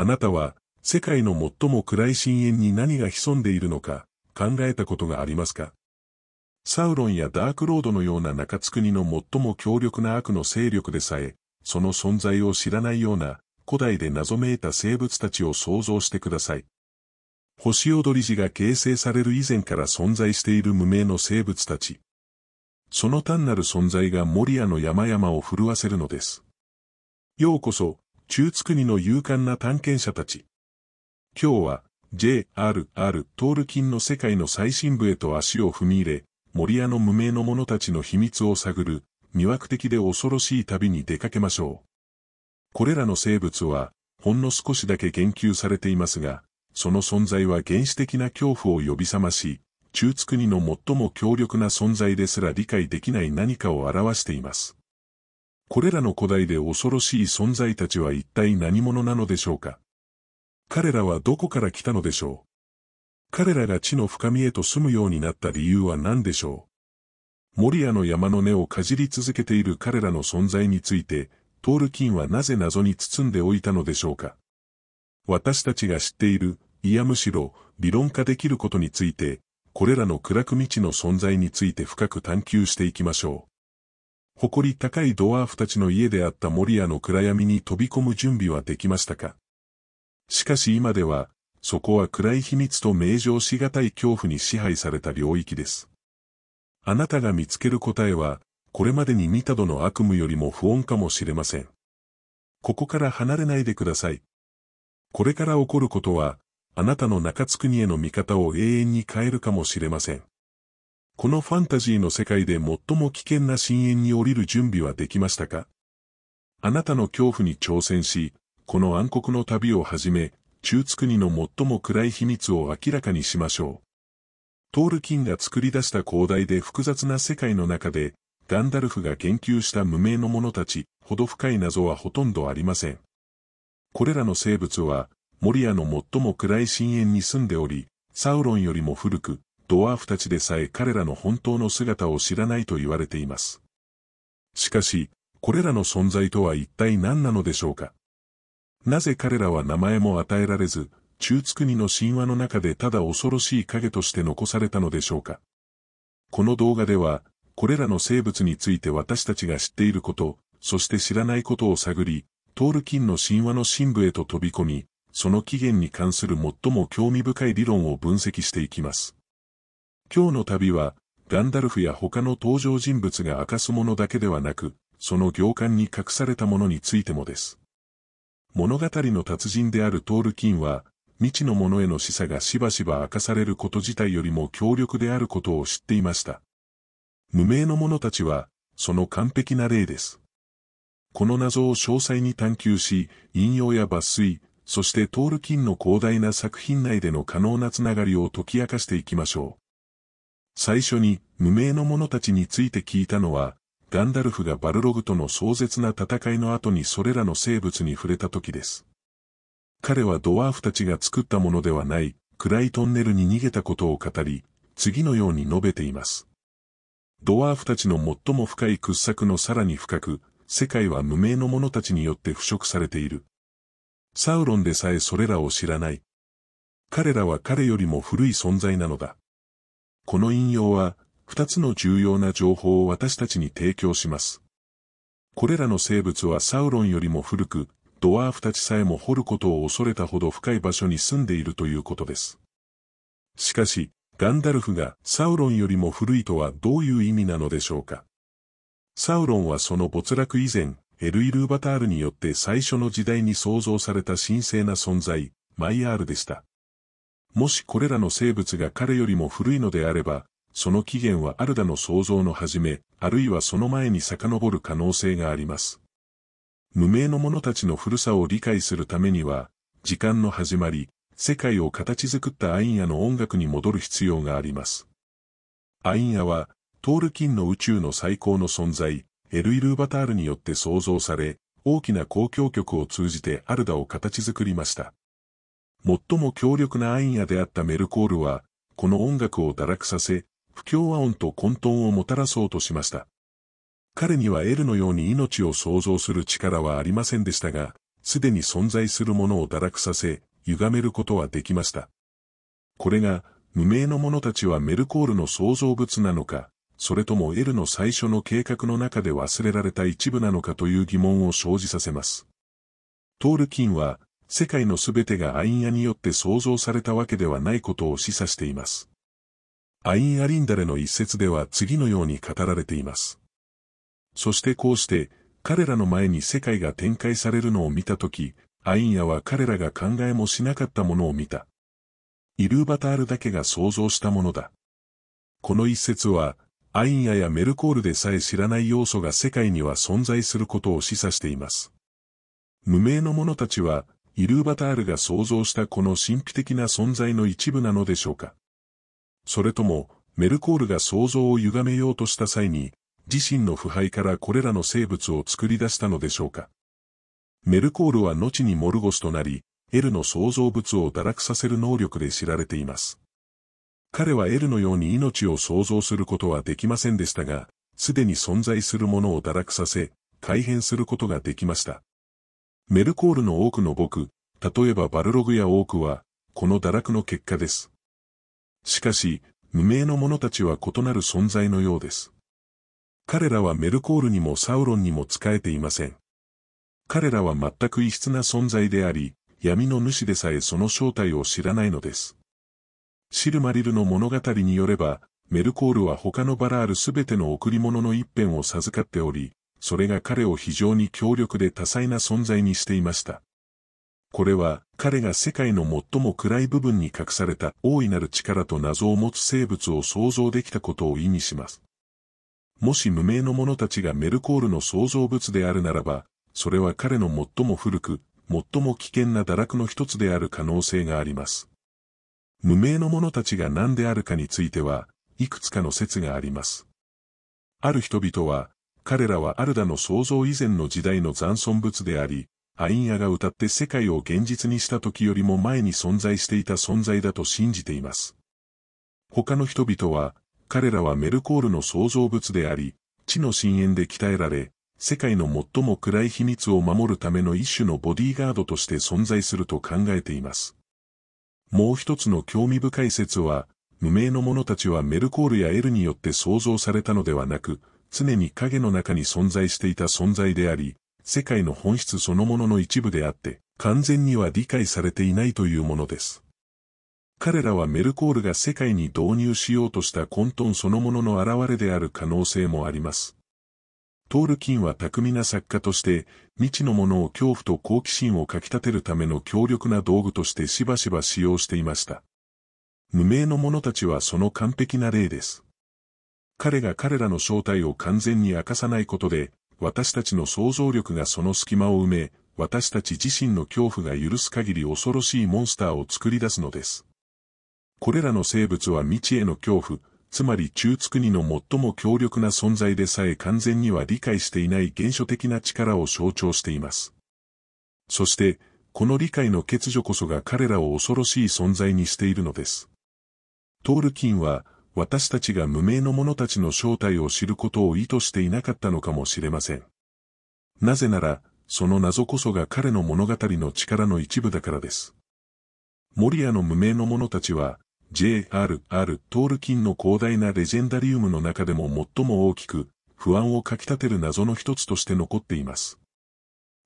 あなたは、世界の最も暗い深淵に何が潜んでいるのか、考えたことがありますかサウロンやダークロードのような中津国の最も強力な悪の勢力でさえ、その存在を知らないような、古代で謎めいた生物たちを想像してください。星踊り時が形成される以前から存在している無名の生物たち。その単なる存在がモリアの山々を震わせるのです。ようこそ、中津国の勇敢な探検者たち。今日は JRR トールキンの世界の最深部へと足を踏み入れ、森屋の無名の者たちの秘密を探る、魅惑的で恐ろしい旅に出かけましょう。これらの生物は、ほんの少しだけ言及されていますが、その存在は原始的な恐怖を呼び覚まし、中津国の最も強力な存在ですら理解できない何かを表しています。これらの古代で恐ろしい存在たちは一体何者なのでしょうか彼らはどこから来たのでしょう彼らが地の深みへと住むようになった理由は何でしょうモリアの山の根をかじり続けている彼らの存在について、トールキンはなぜ謎に包んでおいたのでしょうか私たちが知っている、いやむしろ、理論化できることについて、これらの暗く未知の存在について深く探求していきましょう。誇り高いドワーフたちの家であった森屋の暗闇に飛び込む準備はできましたかしかし今では、そこは暗い秘密と名乗しがたい恐怖に支配された領域です。あなたが見つける答えは、これまでに見た度の悪夢よりも不穏かもしれません。ここから離れないでください。これから起こることは、あなたの中津国への見方を永遠に変えるかもしれません。このファンタジーの世界で最も危険な深淵に降りる準備はできましたかあなたの恐怖に挑戦し、この暗黒の旅をはじめ、中津国の最も暗い秘密を明らかにしましょう。トールキンが作り出した広大で複雑な世界の中で、ガンダルフが研究した無名の者たち、ほど深い謎はほとんどありません。これらの生物は、モリアの最も暗い深淵に住んでおり、サウロンよりも古く、ドワーフたちでさえ彼らの本当の姿を知らないと言われています。しかし、これらの存在とは一体何なのでしょうかなぜ彼らは名前も与えられず、中津国の神話の中でただ恐ろしい影として残されたのでしょうかこの動画では、これらの生物について私たちが知っていること、そして知らないことを探り、トールキンの神話の深部へと飛び込み、その起源に関する最も興味深い理論を分析していきます。今日の旅は、ガンダルフや他の登場人物が明かすものだけではなく、その行間に隠されたものについてもです。物語の達人であるトールキンは、未知のものへの示唆がしばしば明かされること自体よりも強力であることを知っていました。無名の者たちは、その完璧な例です。この謎を詳細に探求し、引用や抜粋、そしてトールキンの広大な作品内での可能なつながりを解き明かしていきましょう。最初に無名の者たちについて聞いたのは、ガンダルフがバルログとの壮絶な戦いの後にそれらの生物に触れた時です。彼はドワーフたちが作ったものではない、暗いトンネルに逃げたことを語り、次のように述べています。ドワーフたちの最も深い掘削のさらに深く、世界は無名の者たちによって腐食されている。サウロンでさえそれらを知らない。彼らは彼よりも古い存在なのだ。この引用は、二つの重要な情報を私たちに提供します。これらの生物はサウロンよりも古く、ドワーフたちさえも掘ることを恐れたほど深い場所に住んでいるということです。しかし、ガンダルフがサウロンよりも古いとはどういう意味なのでしょうか。サウロンはその没落以前、エルイルーバタールによって最初の時代に創造された神聖な存在、マイアールでした。もしこれらの生物が彼よりも古いのであれば、その起源はアルダの創造の始め、あるいはその前に遡る可能性があります。無名の者たちの古さを理解するためには、時間の始まり、世界を形作ったアインヤの音楽に戻る必要があります。アインヤは、トールキンの宇宙の最高の存在、エルイルーバタールによって創造され、大きな交響曲を通じてアルダを形作りました。最も強力なアイヤであったメルコールは、この音楽を堕落させ、不協和音と混沌をもたらそうとしました。彼にはエルのように命を創造する力はありませんでしたが、すでに存在するものを堕落させ、歪めることはできました。これが、無名の者たちはメルコールの創造物なのか、それともエルの最初の計画の中で忘れられた一部なのかという疑問を生じさせます。トールキンは、世界のすべてがアインヤによって創造されたわけではないことを示唆しています。アイン・アリンダレの一節では次のように語られています。そしてこうして、彼らの前に世界が展開されるのを見たとき、アインヤは彼らが考えもしなかったものを見た。イルーバタールだけが想像したものだ。この一節は、アインヤやメルコールでさえ知らない要素が世界には存在することを示唆しています。無名の者たちは、イルーバタールが想像したこの神秘的な存在の一部なのでしょうかそれとも、メルコールが想像を歪めようとした際に、自身の腐敗からこれらの生物を作り出したのでしょうかメルコールは後にモルゴスとなり、エルの創造物を堕落させる能力で知られています。彼はエルのように命を創造することはできませんでしたが、すでに存在するものを堕落させ、改変することができました。メルコールの多くの僕、例えばバルログや多くは、この堕落の結果です。しかし、無名の者たちは異なる存在のようです。彼らはメルコールにもサウロンにも仕えていません。彼らは全く異質な存在であり、闇の主でさえその正体を知らないのです。シルマリルの物語によれば、メルコールは他のバラールすべての贈り物の一辺を授かっており、それが彼を非常に強力で多彩な存在にしていました。これは彼が世界の最も暗い部分に隠された大いなる力と謎を持つ生物を想像できたことを意味します。もし無名の者たちがメルコールの創造物であるならば、それは彼の最も古く、最も危険な堕落の一つである可能性があります。無名の者たちが何であるかについては、いくつかの説があります。ある人々は、彼らはアルダの創造以前の時代の残存物であり、アインアが歌って世界を現実にした時よりも前に存在していた存在だと信じています。他の人々は、彼らはメルコールの創造物であり、地の深淵で鍛えられ、世界の最も暗い秘密を守るための一種のボディーガードとして存在すると考えています。もう一つの興味深い説は、無名の者たちはメルコールやエルによって創造されたのではなく、常に影の中に存在していた存在であり、世界の本質そのものの一部であって、完全には理解されていないというものです。彼らはメルコールが世界に導入しようとした混沌そのものの現れである可能性もあります。トールキンは巧みな作家として、未知のものを恐怖と好奇心をかき立てるための強力な道具としてしばしば使用していました。無名の者たちはその完璧な例です。彼が彼らの正体を完全に明かさないことで、私たちの想像力がその隙間を埋め、私たち自身の恐怖が許す限り恐ろしいモンスターを作り出すのです。これらの生物は未知への恐怖、つまり中津国の最も強力な存在でさえ完全には理解していない原初的な力を象徴しています。そして、この理解の欠如こそが彼らを恐ろしい存在にしているのです。トールキンは、私たちが無名の者たちの正体を知ることを意図していなかったのかもしれません。なぜなら、その謎こそが彼の物語の力の一部だからです。モリアの無名の者たちは、J.R.R. トールキンの広大なレジェンダリウムの中でも最も大きく、不安をかき立てる謎の一つとして残っています。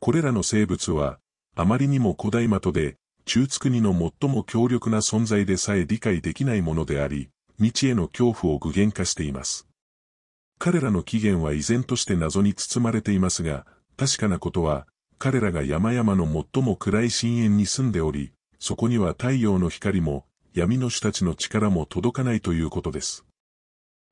これらの生物は、あまりにも古代的で、中津国の最も強力な存在でさえ理解できないものであり、未知への恐怖を具現化しています。彼らの起源は依然として謎に包まれていますが、確かなことは、彼らが山々の最も暗い深淵に住んでおり、そこには太陽の光も、闇の主たちの力も届かないということです。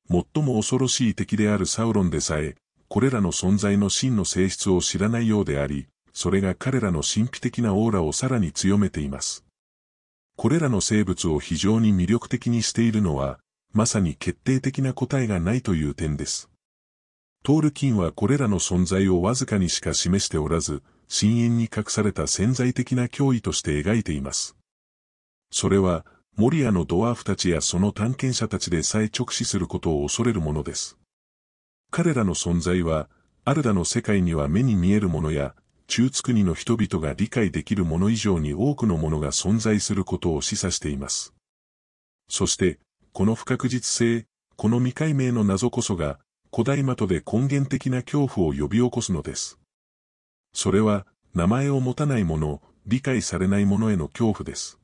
最も恐ろしい敵であるサウロンでさえ、これらの存在の真の性質を知らないようであり、それが彼らの神秘的なオーラをさらに強めています。これらの生物を非常に魅力的にしているのは、まさに決定的な答えがないという点です。トールキンはこれらの存在をわずかにしか示しておらず、深淵に隠された潜在的な脅威として描いています。それは、モリアのドワーフたちやその探検者たちでさえ直視することを恐れるものです。彼らの存在は、アルダの世界には目に見えるものや、中津国の人々が理解できるもの以上に多くのものが存在することを示唆しています。そして、この不確実性、この未解明の謎こそが、古代的で根源的な恐怖を呼び起こすのです。それは、名前を持たないもの、理解されないものへの恐怖です。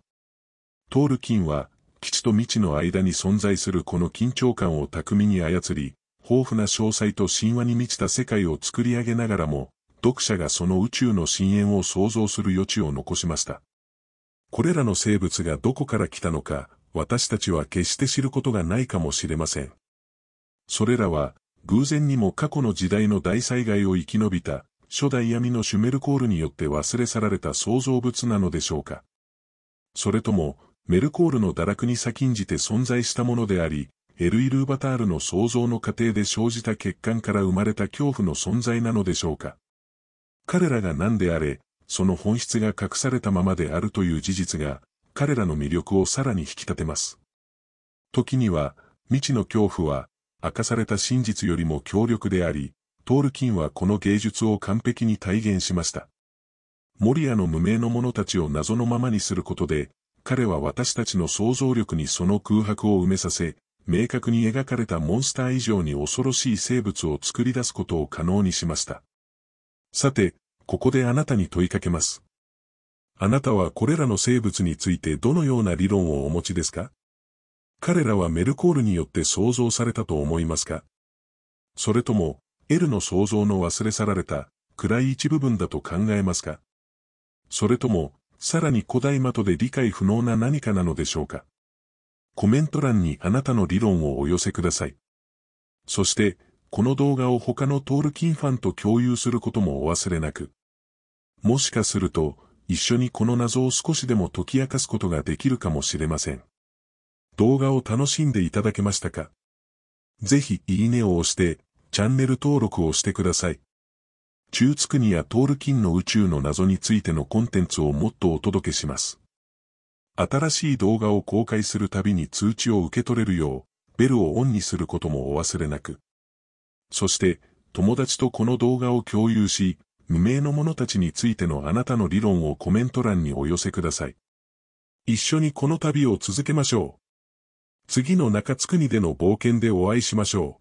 トールキンは、基地と未知の間に存在するこの緊張感を巧みに操り、豊富な詳細と神話に満ちた世界を作り上げながらも、読者がその宇宙の深淵を想像する余地を残しました。これらの生物がどこから来たのか、私たちは決して知ることがないかもしれません。それらは、偶然にも過去の時代の大災害を生き延びた、初代闇のシュメルコールによって忘れ去られた創造物なのでしょうか。それとも、メルコールの堕落に先んじて存在したものであり、エル・イルーバタールの創造の過程で生じた欠陥から生まれた恐怖の存在なのでしょうか。彼らが何であれ、その本質が隠されたままであるという事実が、彼らの魅力をさらに引き立てます。時には、未知の恐怖は、明かされた真実よりも強力であり、トールキンはこの芸術を完璧に体現しました。モリアの無名の者たちを謎のままにすることで、彼は私たちの想像力にその空白を埋めさせ、明確に描かれたモンスター以上に恐ろしい生物を作り出すことを可能にしました。さて、ここであなたに問いかけます。あなたはこれらの生物についてどのような理論をお持ちですか彼らはメルコールによって創造されたと思いますかそれとも、エルの創造の忘れ去られた、暗い一部分だと考えますかそれとも、さらに古代的で理解不能な何かなのでしょうかコメント欄にあなたの理論をお寄せください。そして、この動画を他のトールキンファンと共有することもお忘れなく。もしかすると、一緒にこの謎を少しでも解き明かすことができるかもしれません。動画を楽しんでいただけましたかぜひ、いいねを押して、チャンネル登録をしてください。中津国やトールキンの宇宙の謎についてのコンテンツをもっとお届けします。新しい動画を公開するたびに通知を受け取れるよう、ベルをオンにすることもお忘れなく。そして、友達とこの動画を共有し、無名の者たちについてのあなたの理論をコメント欄にお寄せください。一緒にこの旅を続けましょう。次の中津国での冒険でお会いしましょう。